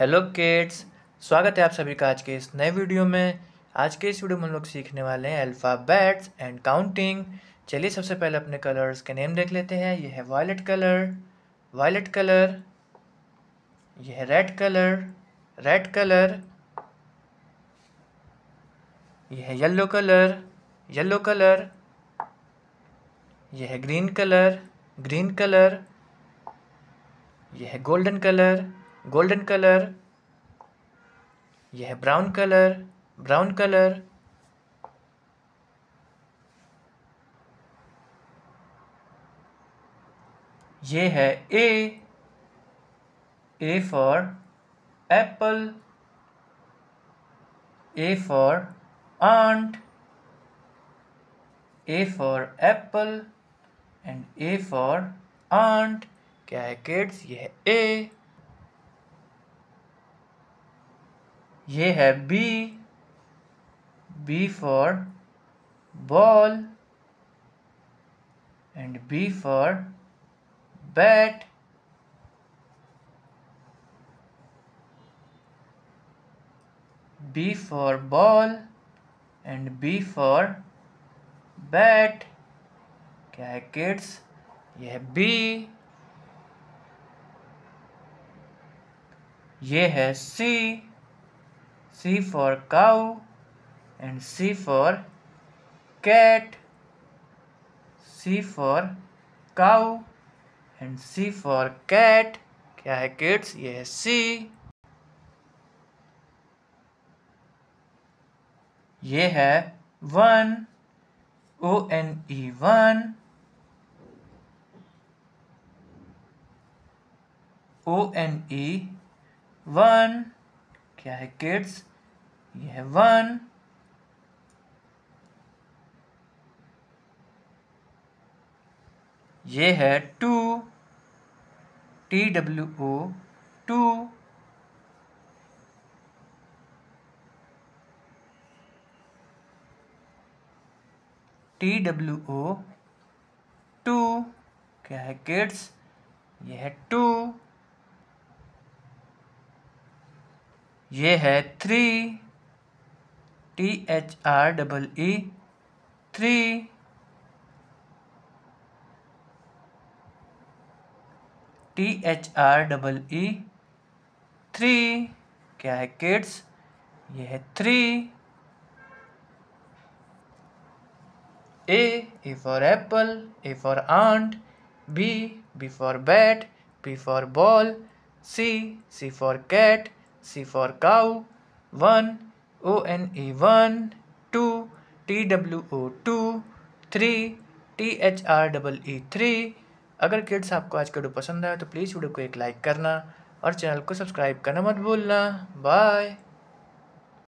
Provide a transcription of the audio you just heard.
hello kids स्वागत है आप सभी का आज के इस नए वीडियो में आज के इस वीडियो में हम लोग सीखने वाले हैं अल्फ़ाबेट्स एंड काउंटिंग चलिए सबसे पहले अपने कलर्स के नेम देख लेते हैं यह है वायलेट कलर वायलेट कलर यह है रेड कलर रेड कलर यह है येलो कलर येलो कलर यह है ग्रीन कलर ग्रीन कलर यह है गोल्डन कलर गोल्डन कलर यह ब्राउन कलर ब्राउन कलर यह है A A for apple A for ant A for apple and A for ant क्या है किड्स यह ए ये है B B for ball and B for bat B for ball and B for bat क्या है kids यह है B है C C for cow and C for cat C for cow and C for cat क्या है kids ये है C ये है one O N E one O N E one क्या है किड्स ये है वन ये है two T W O two T W O two क्या है किड्स ये है टू ये है three T H R double E three T H R double E three क्या है किड्स ये है three A A for apple A for ant B B for bat B for ball C C for cat C for cow one O N A one two T W O two three T H R double E three अगर kids आपको आज का video पसंद आया तो please video को एक like करना और चैनल को सब्सक्राइब करना मत भूलना बाय